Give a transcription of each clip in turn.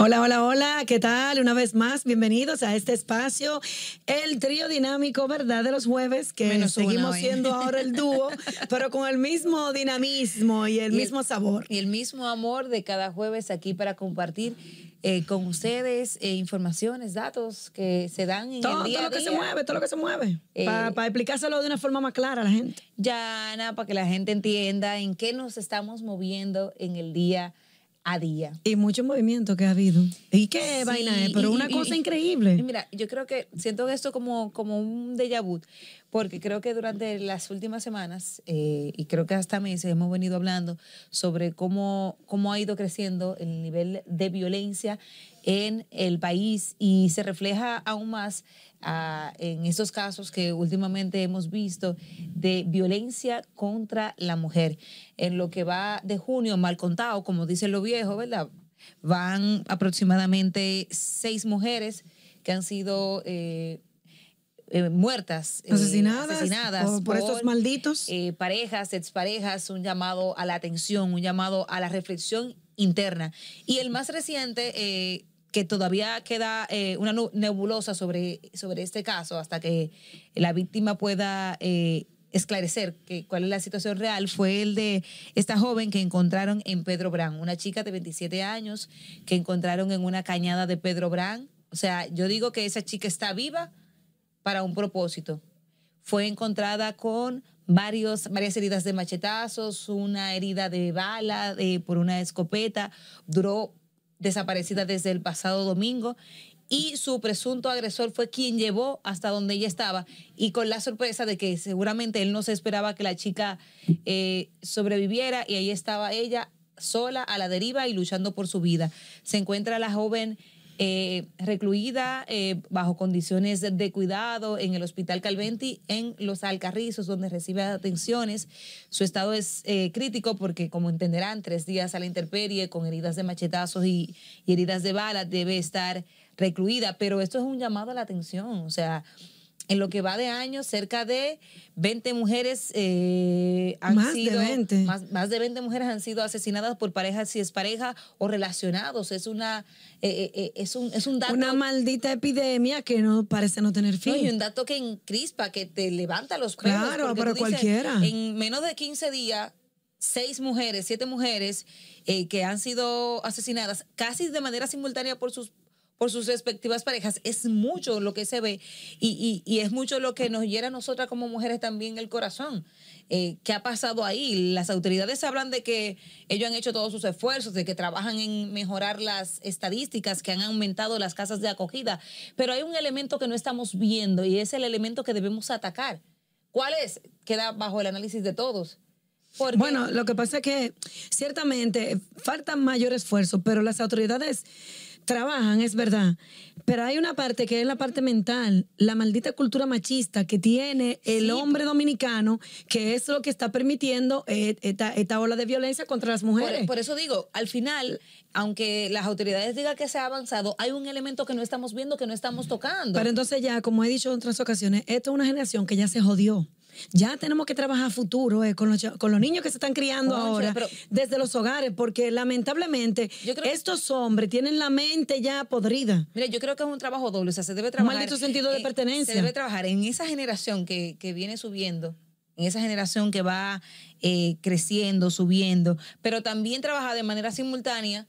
Hola, hola, hola, ¿qué tal? Una vez más, bienvenidos a este espacio, el trío dinámico, ¿verdad? De los jueves, que seguimos siendo ahora el dúo, pero con el mismo dinamismo y el mismo sabor. Y el mismo amor de cada jueves aquí para compartir eh, con ustedes eh, informaciones, datos que se dan en todo, el día todo lo que se mueve, todo lo que se mueve, eh, para explicárselo de una forma más clara a la gente. Ya, Ana, para que la gente entienda en qué nos estamos moviendo en el día a día. Y mucho movimiento que ha habido. Y qué vaina pero una cosa increíble. mira, yo creo que siento esto como, como un déjà vu porque creo que durante las últimas semanas, eh, y creo que hasta meses, hemos venido hablando sobre cómo, cómo ha ido creciendo el nivel de violencia en el país y se refleja aún más ah, en estos casos que últimamente hemos visto de violencia contra la mujer. En lo que va de junio, mal contado, como dicen los viejos, ¿verdad? Van aproximadamente seis mujeres que han sido eh, eh, muertas, eh, asesinadas, por, estos malditos. Eh, parejas, exparejas, un llamado a la atención, un llamado a la reflexión interna. Y el más reciente, que todavía queda una nebulosa sobre, sobre este caso hasta que la víctima pueda... esclarecer que, cuál es la situación real fue el de esta joven que encontraron en Pedro Brán, una chica de 27 años que encontraron en una cañada de Pedro Brán. O sea, yo digo que esa chica está viva, para un propósito. Fue encontrada con varios, varias heridas de machetazos, una herida de bala por una escopeta, duró desaparecida desde el pasado domingo y su presunto agresor fue quien llevó hasta donde ella estaba y con la sorpresa de que seguramente él no se esperaba que la chica eh, sobreviviera y ahí estaba ella sola a la deriva y luchando por su vida. Se encuentra la joven eh, recluida eh, bajo condiciones de cuidado en el Hospital Calventi en Los Alcarrizos, donde recibe atenciones. Su estado es eh, crítico porque, como entenderán, tres días a la intemperie con heridas de machetazos y, y heridas de bala debe estar recluida, pero esto es un llamado a la atención, o sea en lo que va de año, cerca de 20 mujeres eh, han sido. Más, de 20 mujeres han sido asesinadas por parejas, si es pareja o relacionados. Es una eh, eh, es un, dato. Una maldita epidemia que no parece no tener fin. un dato que crispa, que te levanta los pelos. Claro, para cualquiera. En menos de 15 días, seis mujeres, siete mujeres que han sido asesinadas casi de manera simultánea por sus por sus respectivas parejas. Es mucho lo que se ve y, es mucho lo que nos hiera a nosotras como mujeres también el corazón. Eh, ¿Qué ha pasado ahí? Las autoridades hablan de que ellos han hecho todos sus esfuerzos, de que trabajan en mejorar las estadísticas, que han aumentado las casas de acogida, pero hay un elemento que no estamos viendo y es el elemento que debemos atacar. ¿Cuál es? Queda bajo el análisis de todos. Bueno, lo que pasa es que ciertamente falta mayor esfuerzo, pero las autoridades trabajan, es verdad, pero hay una parte que es la parte mental, la maldita cultura machista que tiene el hombre dominicano, que es lo que está permitiendo eh, esta, ola de violencia contra las mujeres. E, por, eso digo, al final, aunque las autoridades digan que se ha avanzado, hay un elemento que no estamos viendo, que no estamos tocando. Pero entonces ya, como he dicho en otras ocasiones, esto es una generación que ya se jodió. Ya tenemos que trabajar futuro eh, con, los, niños que se están criando ahora desde los hogares, porque lamentablemente estos hombres tienen la mente ya podrida. Mire, yo creo que es un trabajo doble, o sea, se debe trabajar... en su sentido de pertenencia. Se debe trabajar en esa generación que, viene subiendo, en esa generación que va eh, creciendo, subiendo, pero también trabajar de manera simultánea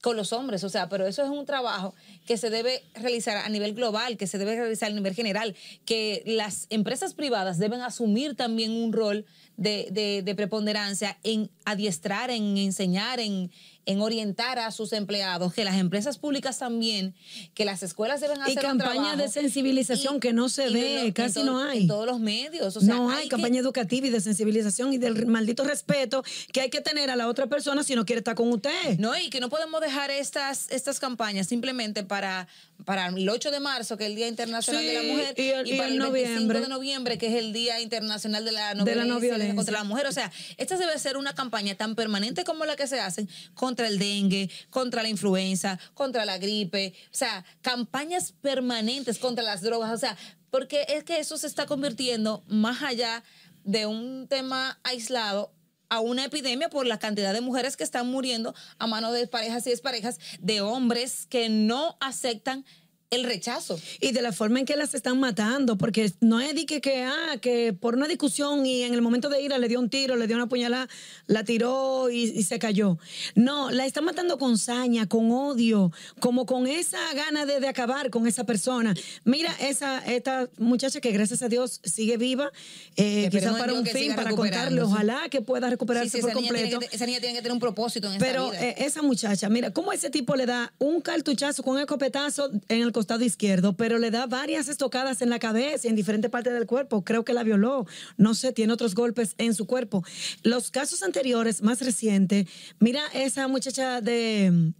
con los hombres, o sea, pero eso es un trabajo que se debe realizar a nivel global, que se debe realizar a nivel general, que las empresas privadas deben asumir también un rol de, de, de preponderancia en adiestrar, en enseñar, en, en orientar a sus empleados, que las empresas públicas también, que las escuelas deben hacer y campañas de sensibilización que no se ve, casi no hay. En todos los medios. no hay, campaña educativa y de sensibilización y del maldito respeto que hay que tener a la otra persona si no quiere estar con usted. No, y que no podemos dejar estas, estas campañas simplemente para para el 8 de marzo, que es el Día Internacional de la Mujer, y, para el, 25 de noviembre, que es el Día Internacional de la No, Violencia contra la Mujer. O sea, esta debe ser una campaña tan permanente como la que se hacen contra el dengue, contra la influenza, contra la gripe. O sea, campañas permanentes contra las drogas. O sea, porque es que eso se está convirtiendo más allá de un tema aislado a una epidemia por la cantidad de mujeres que están muriendo a mano de parejas y desparejas, de hombres que no aceptan el rechazo. Y de la forma en que las están matando, porque no es de que, ah, que por una discusión y en el momento de ira le dio un tiro, le dio una puñalada, la tiró y, se cayó. No, la están matando con saña, con odio, como con esa gana de, acabar con esa persona. Mira esa esta muchacha que gracias a Dios sigue viva, eh, quizás para un fin, para contarle, ojalá que pueda recuperarse por completo. esa niña tiene que tener un propósito en Pero, Pero eh, esa muchacha, mira, cómo ese tipo le da un cartuchazo con escopetazo en el costado izquierdo, pero le da varias estocadas en la cabeza y en diferentes partes del cuerpo. Creo que la violó. No sé, tiene otros golpes en su cuerpo. Los casos anteriores, más recientes, mira esa muchacha de, mm,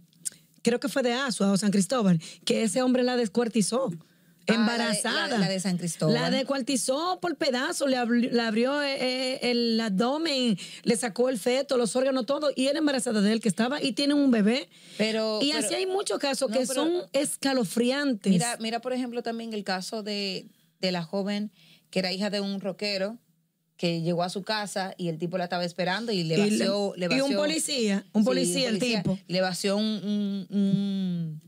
creo que fue de Asua o San Cristóbal, que ese hombre la descuartizó embarazada. la, de, San Cristóbal. La descuartizó por pedazos, le, abrió, eh, eh, el abdomen, le sacó el feto, los órganos, todo, y era embarazada de él que estaba y tiene un bebé. Pero, y así hay muchos casos que son escalofriantes. Mira, mira, por ejemplo, también el caso de, la joven que era hija de un rockero que llegó a su casa y el tipo la estaba esperando y le vació. Y, un policía, un policía, el tipo. Le vació un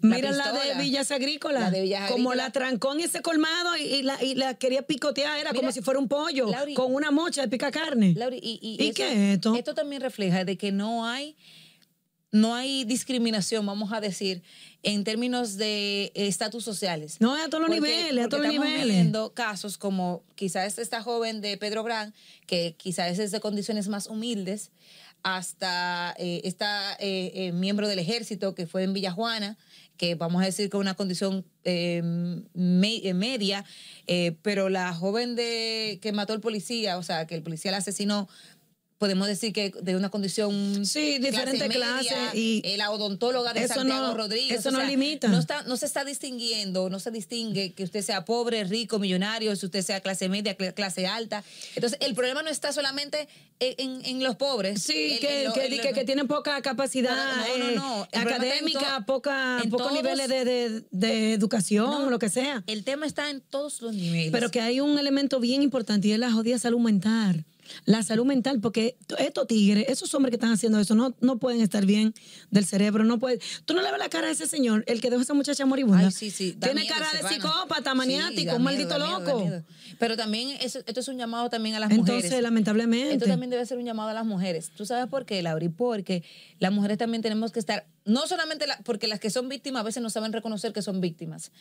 Mira la de Villas Agrícolas. La de Como la trancó en ese colmado y, la, quería picotear, era como si fuera un pollo, con una mocha de pica carne. y, qué es esto? Esto también refleja de que no hay, no hay discriminación, vamos a decir, en términos de estatus sociales. No, a todos los niveles, a todos los niveles. Estamos viendo casos como quizás esta joven de Pedro Brand, que quizás es de condiciones más humildes, hasta este eh, esta eh, eh, miembro del ejército que fue en Villajuana, que vamos a decir que una condición eh, eh, media, eh, pero la joven de, que mató al policía, o sea, que el policía la asesinó, podemos decir que de una condición sí diferente clase, y eh, la odontóloga de Santiago no, Rodríguez eso no limita no se está distinguiendo no se distingue que usted sea pobre rico millonario si usted sea clase media clase alta entonces el problema no está solamente en, los pobres sí que, que, tienen poca capacidad eh, académica poca pocos niveles de, de, de educación lo que sea el tema está en todos los niveles pero que hay un elemento bien importante y es la jodida salud mental la salud mental, porque estos tigres, esos hombres que están haciendo eso, no, no pueden estar bien del cerebro, no pueden. Tú no le ves la cara a ese señor, el que dejó a esa muchacha moribunda. Ay, Tiene cara de psicópata, maniático, un maldito loco. Pero también esto es un llamado también a las mujeres. Entonces, lamentablemente. Esto también debe ser un llamado a las mujeres. ¿Tú sabes por qué, Lauri? Porque las mujeres también tenemos que estar no solamente porque las que son víctimas a veces no saben reconocer que son víctimas.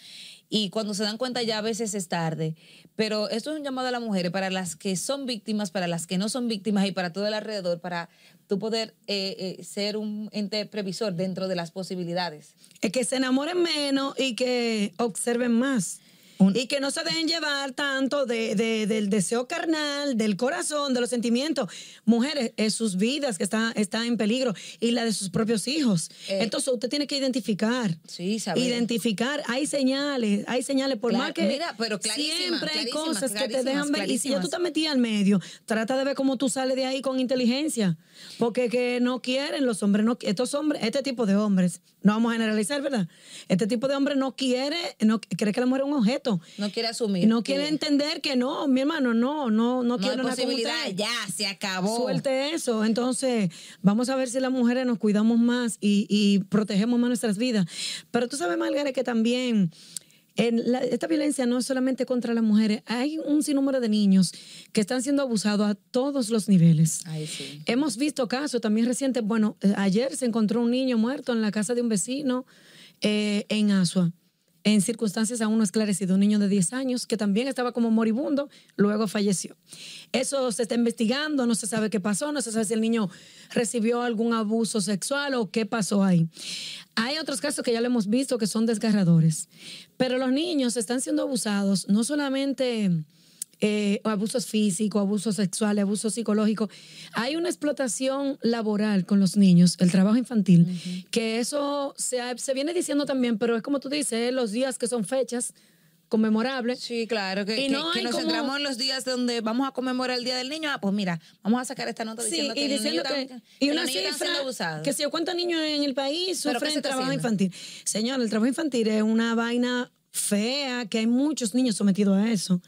Y cuando se dan cuenta ya a veces es tarde. Pero esto es un llamado a las mujeres, para las que son víctimas, para las que no son víctimas y para todo el alrededor, para tú poder eh, eh, ser un ente previsor dentro de las posibilidades. Es que se enamoren menos y que observen más. Y que no se dejen llevar tanto del deseo carnal, del corazón, de los sentimientos. Mujeres, es eh, sus vidas que están está en peligro y la de sus propios hijos. Eh. Entonces usted tiene que identificar. Sí, saber. Identificar. Hay señales, hay señales. Por más que pero siempre hay cosas que te dejan ver. Y si ya tú te metías al medio, trata de ver cómo tú sales de ahí con inteligencia. Porque que no quieren los hombres, estos hombres, este tipo de hombres, no vamos a generalizar, ¿verdad? Este tipo de hombre no quiere, no, cree que la mujer es un objeto. No quiere asumir. No quiere entender que no, mi hermano, no, no, no, no quiero posibilidad. Ya, se acabó. Suelte eso. Entonces, vamos a ver si las mujeres nos cuidamos más y, protegemos más nuestras vidas. Pero tú sabes, Margaret, que también... esta violencia no es solamente contra las mujeres, hay un sinnúmero de niños que están siendo abusados a todos los niveles. Hemos visto casos también recientes, bueno, eh, ayer se encontró un niño muerto en la casa de un vecino eh, en Asua en circunstancias aún no esclarecidas, un niño de 10 años que también estaba como moribundo, luego falleció. Eso se está investigando, no se sabe qué pasó, no se sabe si el niño recibió algún abuso sexual o qué pasó ahí. Hay otros casos que ya lo hemos visto que son desgarradores, pero los niños están siendo abusados no solamente eh, abusos físicos, abusos sexuales, abusos psicológicos. Hay una explotación laboral con los niños, el trabajo infantil, que eso se, se viene diciendo también, pero es como tú dices, eh, los días que son fechas, conmemorables. Sí, claro, que, no nos centramos en los días donde vamos a conmemorar el Día del Niño. Ah, pues mira, vamos a sacar esta nota diciendo sí, y que que, una que si yo cuento niños en el país sufren trabajo infantil. Señor, el trabajo infantil es una vaina fea, que hay muchos niños sometidos a eso.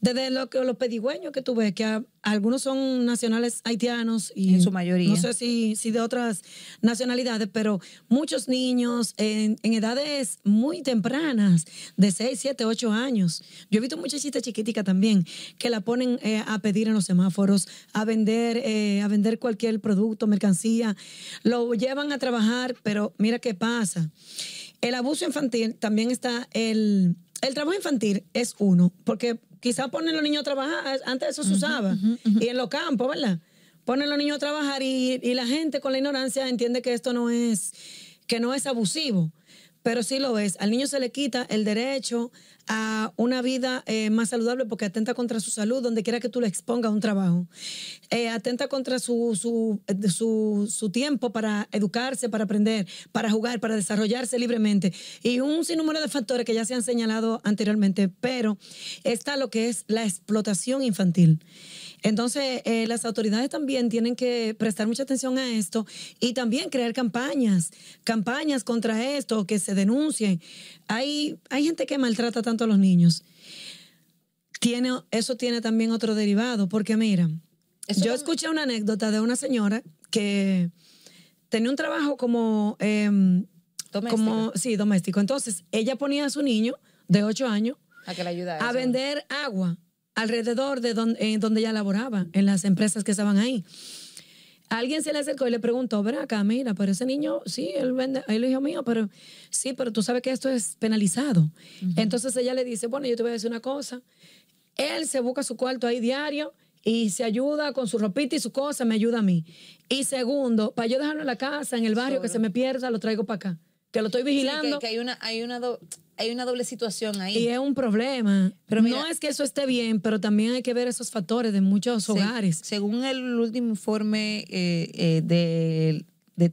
Desde lo que, los pedigüeños que tú ves, que algunos son nacionales haitianos y en su mayoría. No sé si, de otras nacionalidades, pero muchos niños en, edades muy tempranas, de 6, 7, 8 años. Yo he visto muchachitas chiquiticas también que la ponen eh, a pedir en los semáforos, a vender, eh, a vender cualquier producto, mercancía, lo llevan a trabajar, pero mira qué pasa el abuso infantil también está el, el trabajo infantil es uno, porque quizás ponen los niños a trabajar, antes eso se usaba, y en los campos, ¿verdad? Ponen los niños a trabajar y, y, la gente con la ignorancia entiende que esto no es, que no es abusivo, pero sí lo es. Al niño se le quita el derecho una vida eh, más saludable porque atenta contra su salud, donde quiera que tú le expongas un trabajo. Eh, atenta contra eh, su, su, tiempo para educarse, para aprender, para jugar, para desarrollarse libremente. Y un sinnúmero de factores que ya se han señalado anteriormente, pero está lo que es la explotación infantil. Entonces, las autoridades también tienen que prestar mucha atención a esto y también crear campañas, campañas contra esto, que se denuncien. Hay, hay gente que maltrata tanto a los niños, tiene, eso tiene también otro derivado, porque mira, yo escuché una anécdota de una señora que tenía un trabajo como... Em, doméstico. Como, sí, doméstico. Entonces, ella ponía a su niño de ocho años a, que a vender agua alrededor de donde, eh, donde ella laboraba, en las empresas que estaban ahí alguien se le acercó y le preguntó, ven acá, mira, pero ese niño, sí, él vende, lo dijo, mío, pero sí, pero tú sabes que esto es penalizado. Entonces ella le dice, bueno, yo te voy a decir una cosa, él se busca su cuarto ahí diario y se ayuda con su ropita y su cosa, me ayuda a mí. Y segundo, para yo dejarlo en la casa, en el barrio, que se me pierda, lo traigo para acá. Que lo estoy vigilando. Sí, que, hay una, hay una hay una doble situación ahí. Y es un problema. Pero no es que eh, eso esté bien, pero también hay que ver esos factores de muchos hogares. según el último informe eh, eh,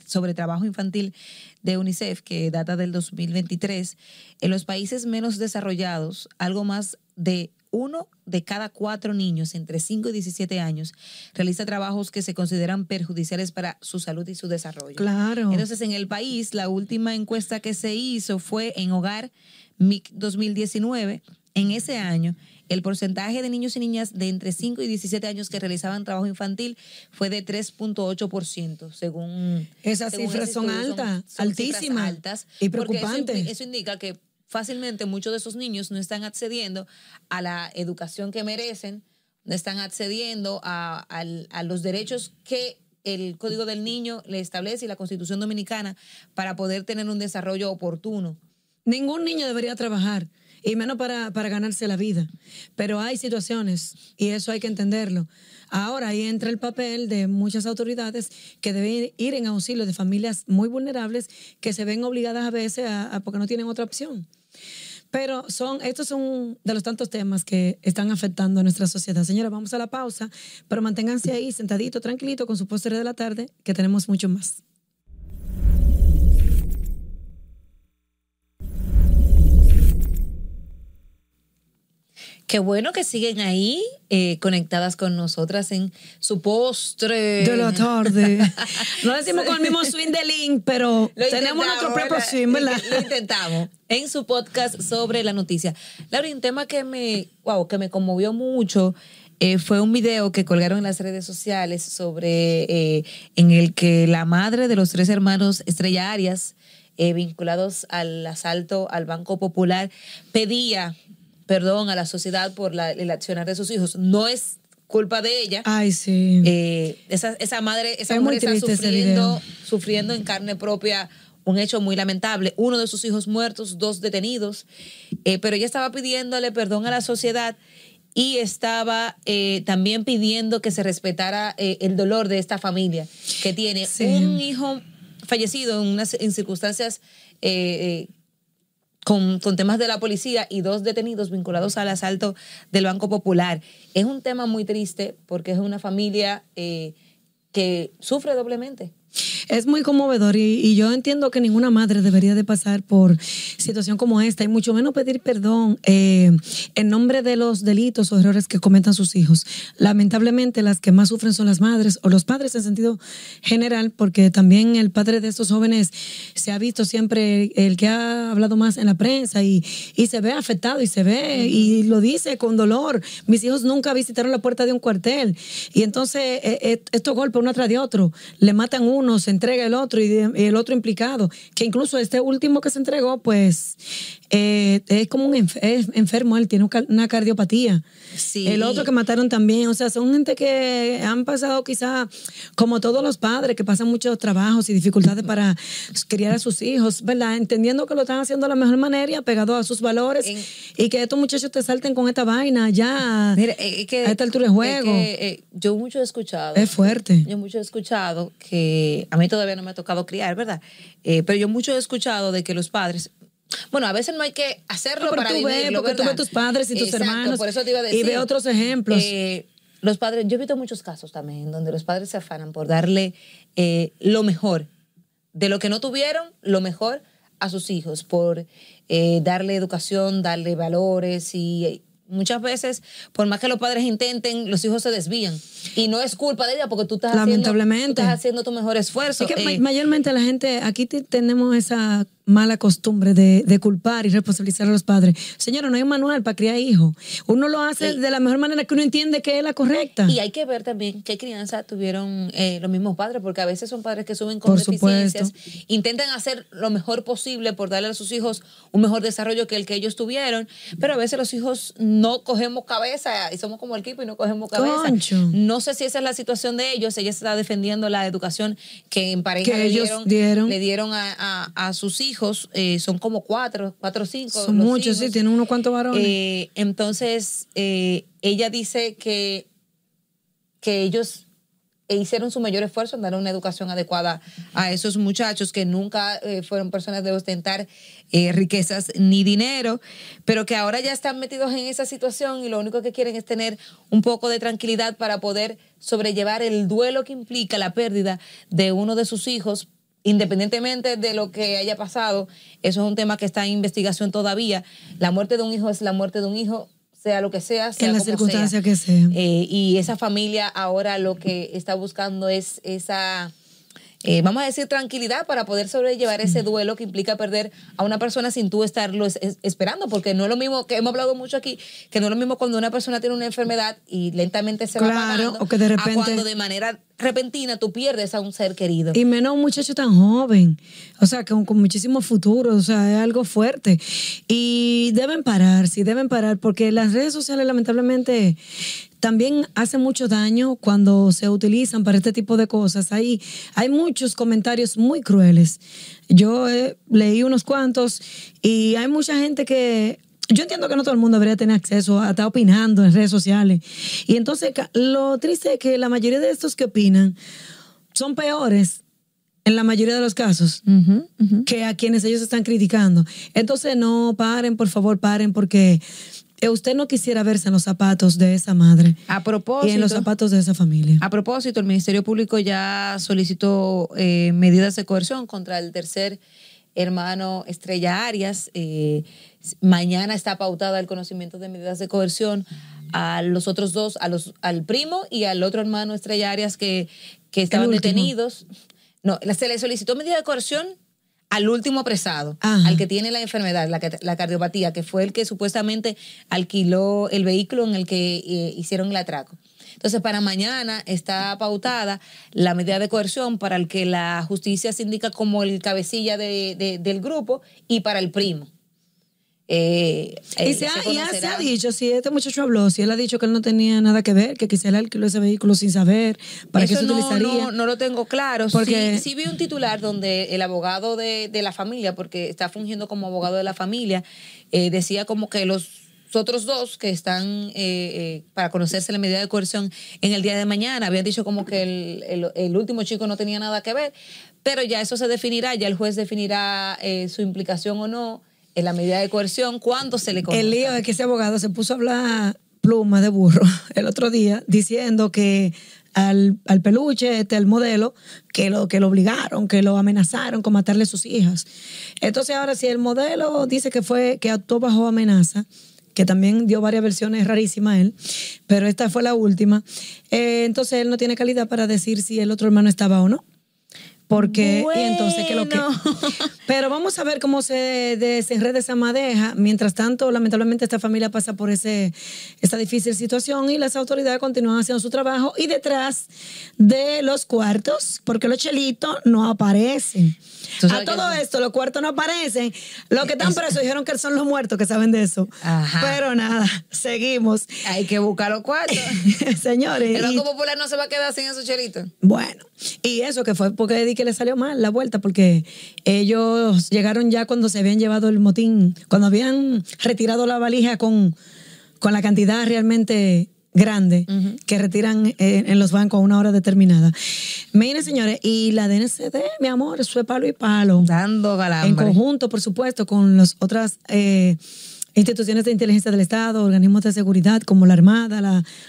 sobre trabajo infantil de UNICEF, que data del 2023, en los países menos desarrollados, algo más de uno de cada cuatro niños entre 5 y 17 años realiza trabajos que se consideran perjudiciales para su salud y su desarrollo. Claro. Entonces, en el país, la última encuesta que se hizo fue en Hogar 2019. En ese año, el porcentaje de niños y niñas de entre 5 y 17 años que realizaban trabajo infantil fue de 3.8%, según... Esas cifras son altas, altísimas. Altas, y preocupantes. eso indica que fácilmente muchos de esos niños no están accediendo a la educación que merecen, no están accediendo a, los derechos que el Código del Niño le establece y la Constitución Dominicana para poder tener un desarrollo oportuno. Ningún niño debería trabajar, y menos para, ganarse la vida. Pero hay situaciones, y eso hay que entenderlo. Ahora ahí entra el papel de muchas autoridades que deben ir en auxilio de familias muy vulnerables que se ven obligadas a veces porque no tienen otra opción. Pero son, estos son de los tantos temas que están afectando a nuestra sociedad. Señora, vamos a la pausa, pero manténganse ahí sentaditos, tranquilitos, con su póster de la tarde, que tenemos mucho más. Qué bueno que siguen ahí eh, conectadas con nosotras en su postre. De la tarde. no decimos con el mismo swing de link, pero tenemos nuestro propio swing, ¿verdad? Lo intentamos. En su podcast sobre la noticia. Laura, un tema que me, wow, que me conmovió mucho eh, fue un video que colgaron en las redes sociales sobre eh, en el que la madre de los tres hermanos Estrella Arias, vinculados al asalto al Banco Popular, pedía perdón, a la sociedad por el accionar de sus hijos. No es culpa de ella. Ay, sí. Eh, esa, madre, esa mujer está sufriendo, en carne propia un hecho muy lamentable. Uno de sus hijos muertos, dos detenidos. Eh, pero ella estaba pidiéndole perdón a la sociedad y estaba eh, también pidiendo que se respetara el dolor de esta familia que tiene un hijo fallecido en unas circunstancias con, temas de la policía y dos detenidos vinculados al asalto del Banco Popular. Es un tema muy triste porque es una familia eh, que sufre doblemente es muy conmovedor y, yo entiendo que ninguna madre debería de pasar por situación como esta y mucho menos pedir perdón eh, en nombre de los delitos o errores que cometan sus hijos. Lamentablemente las que más sufren son las madres o los padres en sentido general, porque también el padre de estos jóvenes se ha visto siempre el que ha hablado más en la prensa y, se ve afectado y se ve y lo dice con dolor. Mis hijos nunca visitaron la puerta de un cuartel y entonces eh, eh, estos golpes uno tras de otro le matan unos, se entrega el otro y, el otro implicado, que incluso este último que se entregó, pues eh, es como un enfermo, él tiene una cardiopatía. El otro que mataron también, o sea, son gente que han pasado quizás como todos los padres, que pasan muchos trabajos y dificultades para criar a sus hijos, ¿verdad? Entendiendo que lo están haciendo de la mejor manera pegado a sus valores y que estos muchachos te salten con esta vaina ya eh, a esta altura de juego. Eh, yo mucho he escuchado. Es fuerte. Yo mucho he escuchado que a mí todavía no me ha tocado criar, ¿verdad? pero yo mucho he escuchado de que los padres bueno, a veces no hay que hacerlo ah, para tú vivirlo, Porque tú ves tus padres y tus hermanos. Por eso te iba a decir. Y ve otros ejemplos. Eh, los padres, yo he visto muchos casos también donde los padres se afanan por darle eh, lo mejor, de lo que no tuvieron, lo mejor a sus hijos, por eh, darle educación, darle valores y muchas veces, por más que los padres intenten, los hijos se desvían. Y no es culpa de ella porque tú estás, Lamentablemente. Haciendo, estás haciendo tu mejor esfuerzo. Es que mayormente la gente, aquí tenemos esa mala costumbre de, culpar y responsabilizar a los padres. Señora, no hay un manual para criar hijos. Uno lo hace de la mejor manera que uno entiende que es la correcta. Y hay que ver también qué crianza tuvieron eh, los mismos padres, porque a veces son padres que suben con deficiencias, intentan hacer lo mejor posible por darle a sus hijos un mejor desarrollo que el que ellos tuvieron, pero a veces los hijos no cogemos cabeza y somos como el equipo y no cogemos cabeza. No sé si esa es la situación de ellos. Ella está defendiendo la educación que en pareja le, dieron, le dieron a sus hijos eh, son como cuatro, cuatro o cinco. Son muchos, sí, tiene unos cuantos varones. Eh, entonces, eh, ella dice que, que ellos hicieron su mayor esfuerzo en dar una educación adecuada a esos muchachos que nunca fueron personas de ostentar riquezas ni dinero, pero que ahora ya están metidos en esa situación y lo único que quieren es tener un poco de tranquilidad para poder sobrellevar el duelo que implica la pérdida de uno de sus hijos independientemente de lo que haya pasado, eso es un tema que está en investigación todavía. La muerte de un hijo es la muerte de un hijo, sea lo que sea. sea en la circunstancia que sea. Eh, y esa familia ahora lo que está buscando es esa... Eh, vamos a decir, tranquilidad para poder sobrellevar ese duelo que implica perder a una persona sin tú estarlo esperando, porque no es lo mismo, que hemos hablado mucho aquí, que no es lo mismo cuando una persona tiene una enfermedad y lentamente se va apagando, o que de repente... cuando de manera repentina tú pierdes a un ser querido. Y menos un muchacho tan joven, o sea, con, con muchísimo futuro, o sea, es algo fuerte. Y deben parar, sí, deben parar, porque las redes sociales lamentablemente también hacen mucho daño cuando se utilizan para este tipo de cosas. Hay, hay muchos comentarios muy crueles. Yo eh, leí unos cuantos y hay mucha gente que yo entiendo que no todo el mundo debería tener acceso a estar opinando en redes sociales. Y entonces lo triste es que la mayoría de estos que opinan son peores en la mayoría de los casos que a quienes ellos están criticando. Entonces no paren, por favor, paren porque eh, usted no quisiera verse en los zapatos de esa madre. A propósito. Y en los zapatos de esa familia. A propósito, el Ministerio Público ya solicitó eh, medidas de coerción contra el tercer hermano Estrella Arias. Eh, mañana está pautada el conocimiento de medidas de coerción a los otros dos, a los, al primo y al otro hermano Estrella Arias que, que estaban detenidos. No, se le solicitó medida de coerción al último apresado, al que tiene la enfermedad, la, cardiopatía, que fue el que supuestamente alquiló el vehículo en el que eh, hicieron el atraco. Entonces, para mañana está pautada la medida de coerción para el que la justicia se indica como el cabecilla de, del grupo y para el primo. Eh, y eh, se, ya se ha dicho, si este muchacho habló, si él ha dicho que él no tenía nada que ver, que quizá él alquiló ese vehículo sin saber, para qué se no, utilizaría. No, no lo tengo claro. Porque sí, vi un titular donde el abogado de, de, la familia, porque está fungiendo como abogado de la familia, eh, decía como que los otros dos que están eh, eh, para conocerse la medida de coerción en el día de mañana. Habían dicho como que el, último chico no tenía nada que ver, pero ya eso se definirá, ya el juez definirá eh, su implicación o no en la medida de coerción, cuándo se le conozca. El lío es que ese abogado se puso a hablar pluma de burro el otro día diciendo que al, al, peluche, este, al modelo, que lo, que lo obligaron, que lo amenazaron con matarle a sus hijas. Entonces ahora si el modelo dice que fue, que actuó bajo amenaza, que también dio varias versiones rarísimas él, pero esta fue la última. Eh, entonces él no tiene calidad para decir si el otro hermano estaba o no. Porque, y entonces, ¿qué lo que? Pero vamos a ver cómo se desenreda esa madeja. Mientras tanto, lamentablemente, esta familia pasa por ese, esta difícil situación y las autoridades continúan haciendo su trabajo. Y detrás de los cuartos, porque los chelitos no aparecen. A todo esto, los cuartos no aparecen. Los que están presos dijeron que son los muertos que saben de eso. Pero nada, seguimos. Hay que buscar los cuartos. Señores. El Banco Popular no se va a quedar sin esos chelitos. Bueno, y eso que fue porque di que le salió mal la vuelta, porque ellos llegaron ya cuando se habían llevado el motín, cuando habían retirado la valija con, con la cantidad realmente grande que retiran eh, en, los bancos a una hora determinada. Miren, señores, y la DNCD, mi amor, eso palo y palo. Dando galambre. En conjunto, por supuesto, con las otras eh, instituciones de inteligencia del Estado, organismos de seguridad como la Armada,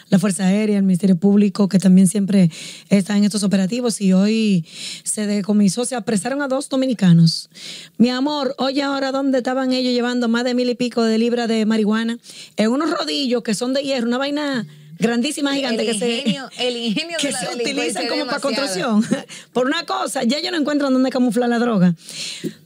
la, Fuerza Aérea, el Ministerio Público, que también siempre están en estos operativos y hoy se decomisó, se apresaron a dos dominicanos. Mi amor, oye ahora dónde estaban ellos llevando más de mil y pico de libras de marihuana en unos rodillos que son de hierro, una vaina grandísima, gigante, que se, el ingenio que de la se utilizan como para construcción. Por una cosa, ya ellos no encuentran dónde camuflar la droga.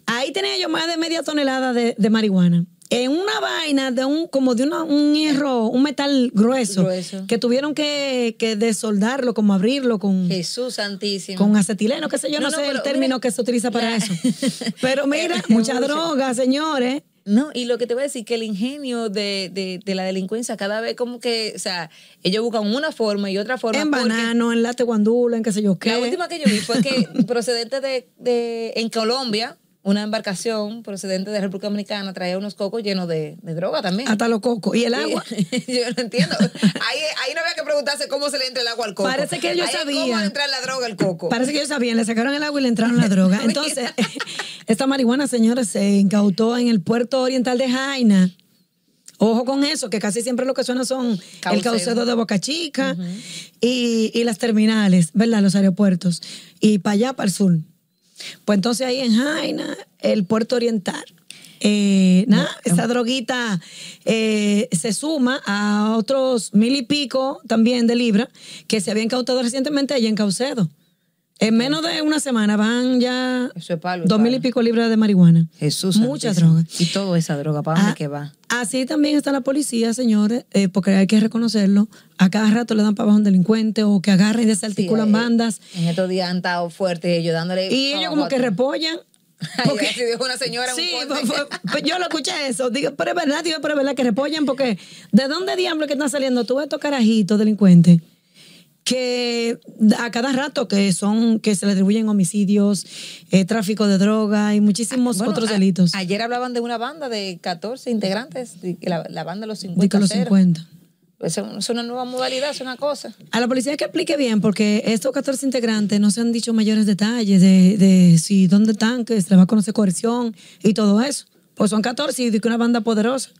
Ahí tenía ellos más de media tonelada de marihuana en una vaina de un, como de un hierro, un metal grueso, que tuvieron que, que, desoldarlo, como abrirlo con. Jesús Santísimo. Con acetileno, qué sé yo, no, sé el término que se utiliza para eso. Pero eh, mira, mucha droga, señores. No, y lo que te voy a decir, que el ingenio de, de, de, la delincuencia cada vez como que, o sea, ellos buscan una forma y otra forma. En banano, en la teguandula, en qué sé yo qué. La última que yo vi fue que procedente de, de en Colombia, una embarcación procedente de República Dominicana traía unos cocos llenos de, droga también. Hasta los cocos. ¿Y el agua? yo no entiendo. Ahí, no había que preguntarse cómo se le entra el agua al coco. Parece que ellos sabían. ¿Cómo entra la droga al coco? Parece que ellos sabían. Le sacaron el agua y le entraron la droga. Entonces, esta marihuana, señora, se incautó en el puerto oriental de Jaina. Ojo con eso, que casi siempre lo que suena son el caucedo de Boca Chica y, y las terminales, ¿verdad? Los aeropuertos. Y para allá, para el sur. Pues entonces ahí en Jaina, el puerto oriental, eh, esa droguita eh, se suma a otros mil y pico también de libra que se habían cautado recientemente allá en Caucedo. En menos de una semana van ya dos mil y pico libras de marihuana. Jesús. Muchas drogas. Y toda esa droga, ¿para dónde ah, va? Así también está la policía, señores, eh, porque hay que reconocerlo. A cada rato le dan para abajo a un delincuente o que agarren y desarticulan bandas. En estos días han estado fuertes ellos dándole. Y ellos como que repollan. Porque, una señora sí, un pues, pues, pues, yo lo escuché eso. Digo, pero es verdad, digo, pero es verdad que repollan porque ¿de dónde diablos que están saliendo tú estos carajitos delincuentes? que a cada rato que son que se le atribuyen homicidios, eh, tráfico de droga y muchísimos otros delitos. ayer hablaban de una banda de 14 integrantes, la, la, banda de los 50. De que los 50. Es una nueva modalidad, es una cosa. A la policía que explique bien, porque estos 14 integrantes no se han dicho mayores detalles de, de si dónde están, que se les va a conocer coerción y todo eso. Pues son 14 y de una banda poderosa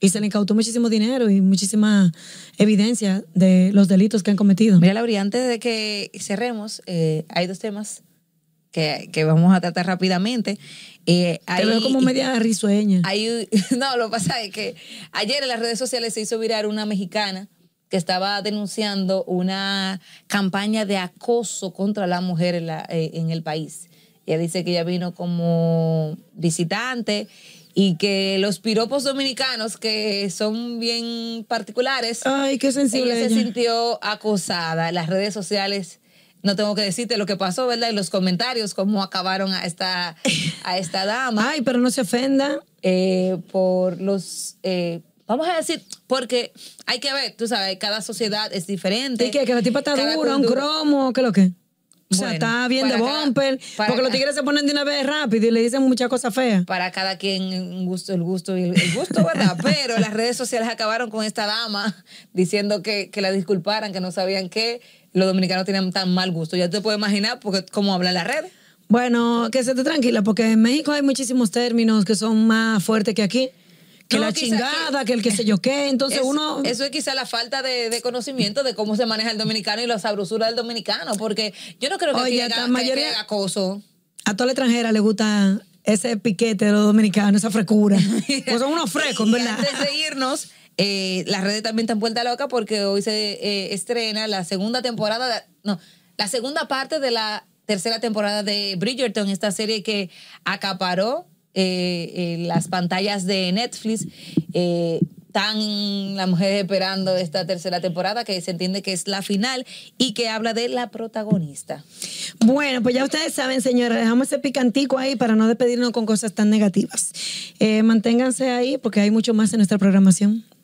y se le incautó muchísimo dinero y muchísima evidencia de los delitos que han cometido. Mira, Lauri, antes de que cerremos, eh, hay dos temas que, vamos a tratar rápidamente. Eh, es como media risueña. no, lo que pasa es que ayer en las redes sociales se hizo virar una mexicana que estaba denunciando una campaña de acoso contra la mujer en, la, eh, en el país. Ella dice que ella vino como visitante y que los piropos dominicanos que son bien particulares. Ay, qué sensible. ella, se sintió acosada. en Las redes sociales, no tengo que decirte lo que pasó, ¿verdad? Y los comentarios, cómo acabaron a esta, a esta dama. Ay, pero no se ofenda. Eh, por los. Eh, vamos a decir, porque hay que ver, tú sabes, cada sociedad es diferente. Y que, que la tipa está dura, un cromo, ¿qué lo que? O sea, está bien de bumper. porque los tigres se ponen de una vez rápido y le dicen muchas cosas feas. Para cada quien gusto, el gusto y el gusto, ¿verdad? Pero las redes sociales acabaron con esta dama diciendo que, la disculparan, que no sabían que los dominicanos tenían tan mal gusto. Ya te puedes imaginar porque cómo habla la red. Bueno, que se te tranquila, porque en México hay muchísimos términos que son más fuertes que aquí que la chingada, que, el que sé yo qué. Entonces uno. Eso es quizá la falta de, conocimiento de cómo se maneja el dominicano y la sabrosura del dominicano, porque yo no creo que, Oye, mayoría, acoso. A toda la extranjera le gusta ese piquete de los dominicanos, esa frescura. pues son unos frescos, ¿verdad? Antes de irnos. Eh, las redes también están vuelta loca porque hoy se eh, estrena la segunda temporada, no, la segunda parte de la tercera temporada de Bridgerton, esta serie que acaparó eh, eh, las pantallas de Netflix. están eh, las mujeres esperando esta tercera temporada que se entiende que es la final y que habla de la protagonista. Bueno, pues ya ustedes saben, señora dejamos ese picantico ahí para no despedirnos con cosas tan negativas. Eh, manténganse ahí porque hay mucho más en nuestra programación.